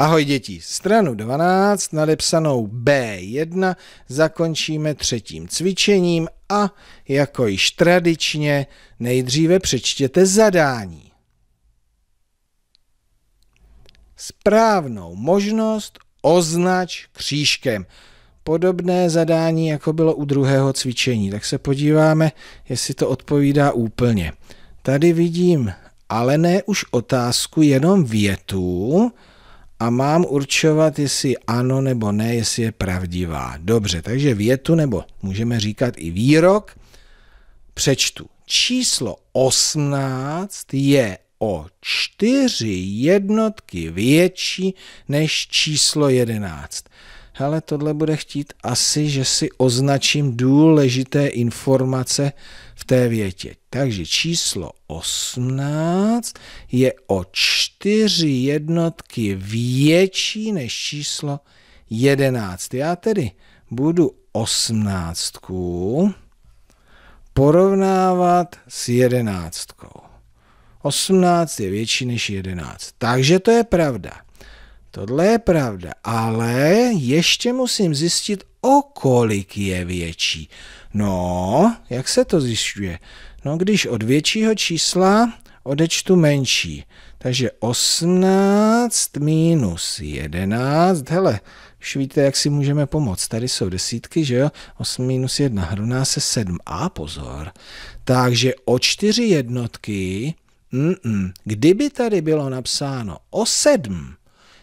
Ahoj děti, stranu 12 nadepsanou B1 zakončíme třetím cvičením a jako již tradičně nejdříve přečtěte zadání. Správnou možnost označ křížkem. Podobné zadání, jako bylo u druhého cvičení. Tak se podíváme, jestli to odpovídá úplně. Tady vidím ale ne už otázku, jenom větu, a mám určovat, jestli ano nebo ne, jestli je pravdivá. Dobře, takže větu nebo můžeme říkat i výrok přečtu. Číslo 18 je o čtyři jednotky větší než číslo 11 hele, tohle bude chtít asi, že si označím důležité informace v té větě. Takže číslo 18 je o čtyři jednotky větší než číslo 11. Já tedy budu 18 porovnávat s 11. 18 je větší než 11. Takže to je pravda. Tohle je pravda, ale ještě musím zjistit, o kolik je větší. No, jak se to zjišťuje? No, když od většího čísla odečtu menší. Takže 18 minus 11, hele, už víte, jak si můžeme pomoct. Tady jsou desítky, že jo? 8 minus 1 rovná se 7. A pozor. Takže o čtyři jednotky, mm -mm, kdyby tady bylo napsáno o 7,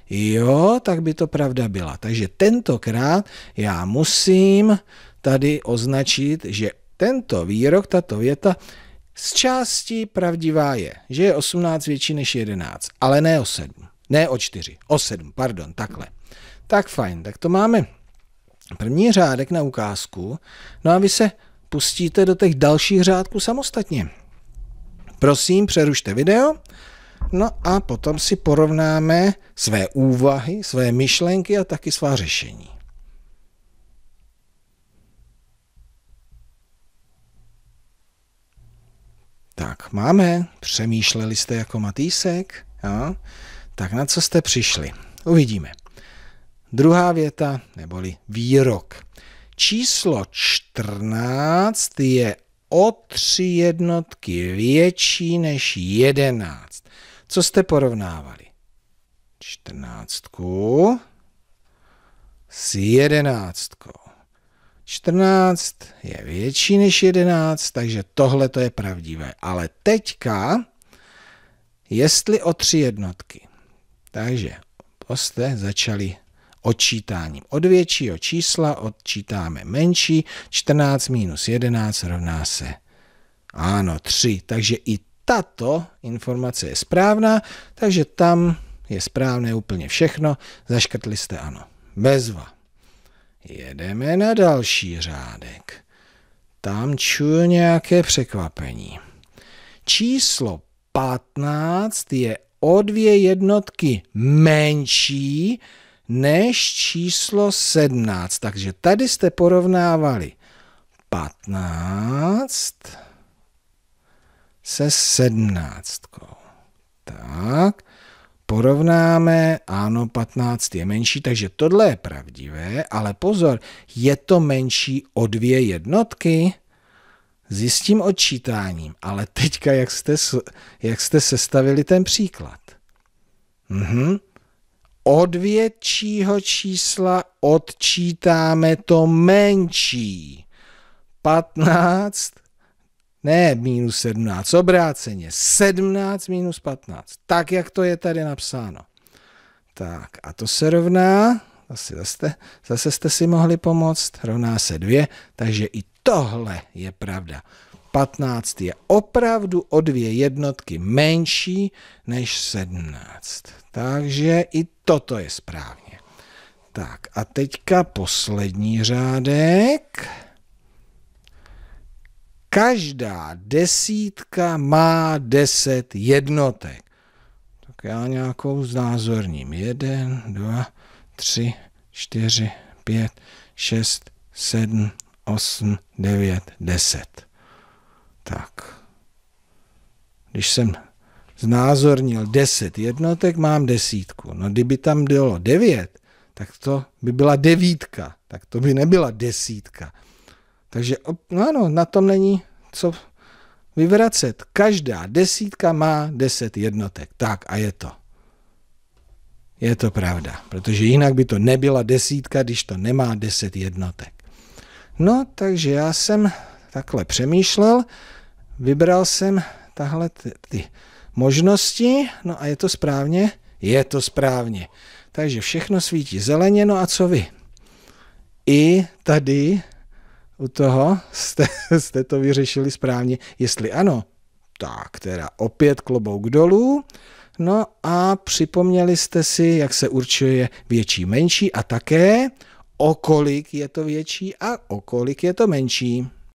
Jo, tak by to pravda byla. Takže tentokrát já musím tady označit, že tento výrok, tato věta z části pravdivá je, že je 18 větší než 11, ale ne o 7, ne o 4, o 7, pardon, takhle. Tak fajn, tak to máme první řádek na ukázku, no a vy se pustíte do těch dalších řádků samostatně. Prosím, přerušte video, No a potom si porovnáme své úvahy, své myšlenky a taky svá řešení. Tak, máme. Přemýšleli jste jako Matýsek? Jo? Tak na co jste přišli? Uvidíme. Druhá věta, neboli výrok. Číslo 14 je o tři jednotky větší než 11. Co jste porovnávali? Čtrnáctku s jedenáctkou. 14 je větší než 11, takže tohle to je pravdivé. Ale teďka, jestli o tři jednotky. Takže poste začali odčítáním. Od většího čísla odčítáme menší, 14 minus 11 rovná se, ano, 3. Takže i tato informace je správná, takže tam je správné úplně všechno, zaškrtli jste ano. Bezva. Jedeme na další řádek. Tam čuju nějaké překvapení. Číslo 15 je o dvě jednotky menší než číslo 17. Takže tady jste porovnávali 15 se 17. Tak, porovnáme, ano, 15 je menší, takže tohle je pravdivé, ale pozor, je to menší o dvě jednotky, zjistím odčítáním, ale teďka, jak jste, jak jste sestavili ten příklad. Mhm od většího čísla odčítáme to menší. 15, ne minus 17, obráceně, 17 minus 15, tak jak to je tady napsáno. Tak a to se rovná, asi zase, zase jste si mohli pomoct, rovná se 2, takže i tohle je pravda. 15 je opravdu o dvě jednotky menší než 17. Takže i toto je správně. Tak a teďka poslední řádek. Každá desítka má 10 jednotek. Tak já nějakou znázorním. 1, 2, 3, 4, 5, 6, 7, 8, 9, 10. Tak. Když jsem znázornil 10 jednotek, mám desítku. No kdyby tam bylo 9, tak to by byla devítka, tak to by nebyla desítka. Takže no ano, na tom není co vyvracet. Každá desítka má 10 jednotek. Tak a je to. Je to pravda, protože jinak by to nebyla desítka, když to nemá 10 jednotek. No, takže já jsem takhle přemýšlel, vybral jsem tahle ty, ty možnosti, no a je to správně? Je to správně. Takže všechno svítí zeleně, no a co vy? I tady u toho jste, jste to vyřešili správně. Jestli ano, tak teda opět klobouk dolů. No a připomněli jste si, jak se určuje větší, menší a také, o kolik je to větší a o kolik je to menší.